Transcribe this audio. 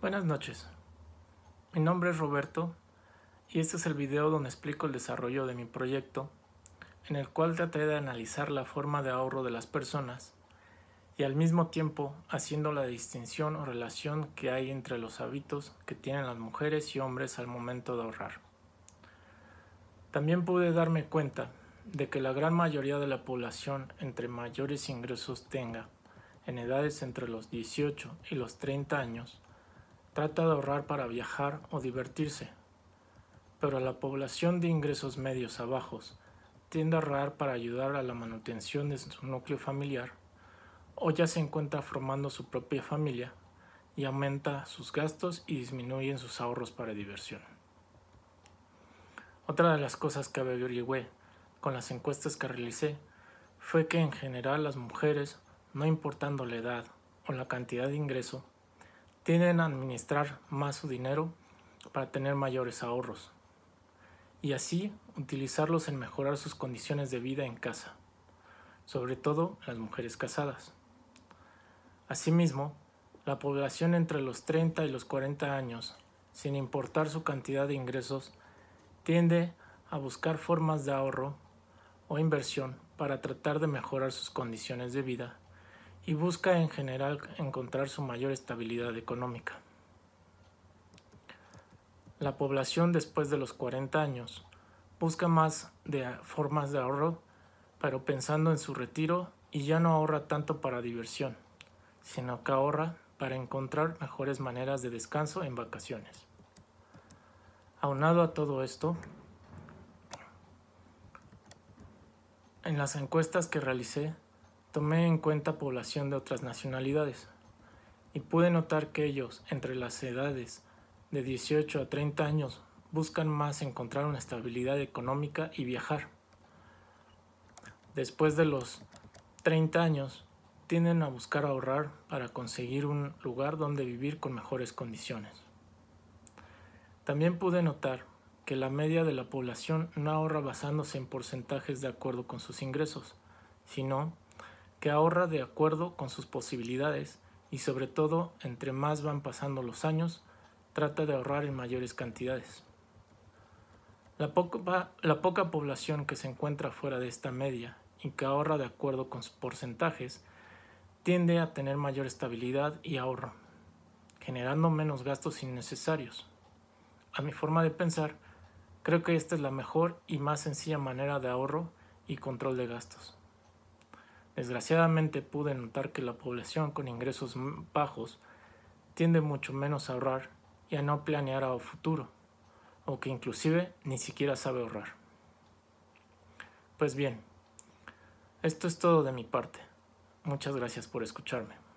Buenas noches, mi nombre es Roberto y este es el video donde explico el desarrollo de mi proyecto en el cual traté de analizar la forma de ahorro de las personas y al mismo tiempo haciendo la distinción o relación que hay entre los hábitos que tienen las mujeres y hombres al momento de ahorrar. También pude darme cuenta de que la gran mayoría de la población entre mayores ingresos tenga en edades entre los 18 y los 30 años trata de ahorrar para viajar o divertirse, pero la población de ingresos medios a bajos tiende a ahorrar para ayudar a la manutención de su núcleo familiar o ya se encuentra formando su propia familia y aumenta sus gastos y disminuyen sus ahorros para diversión. Otra de las cosas que averigüé con las encuestas que realicé fue que en general las mujeres, no importando la edad o la cantidad de ingreso, tienden a administrar más su dinero para tener mayores ahorros y así utilizarlos en mejorar sus condiciones de vida en casa, sobre todo las mujeres casadas. Asimismo, la población entre los 30 y los 40 años, sin importar su cantidad de ingresos, tiende a buscar formas de ahorro o inversión para tratar de mejorar sus condiciones de vida y busca en general encontrar su mayor estabilidad económica. La población después de los 40 años busca más de formas de ahorro, pero pensando en su retiro y ya no ahorra tanto para diversión, sino que ahorra para encontrar mejores maneras de descanso en vacaciones. Aunado a todo esto, en las encuestas que realicé, tomé en cuenta población de otras nacionalidades y pude notar que ellos, entre las edades de 18 a 30 años, buscan más encontrar una estabilidad económica y viajar. Después de los 30 años, tienden a buscar ahorrar para conseguir un lugar donde vivir con mejores condiciones. También pude notar que la media de la población no ahorra basándose en porcentajes de acuerdo con sus ingresos, sino que ahorra de acuerdo con sus posibilidades y sobre todo, entre más van pasando los años, trata de ahorrar en mayores cantidades. La poca, población que se encuentra fuera de esta media y que ahorra de acuerdo con sus porcentajes tiende a tener mayor estabilidad y ahorro, generando menos gastos innecesarios. A mi forma de pensar, creo que esta es la mejor y más sencilla manera de ahorro y control de gastos. Desgraciadamente pude notar que la población con ingresos bajos tiende mucho menos a ahorrar y a no planear a futuro, o que inclusive ni siquiera sabe ahorrar. Pues bien, esto es todo de mi parte. Muchas gracias por escucharme.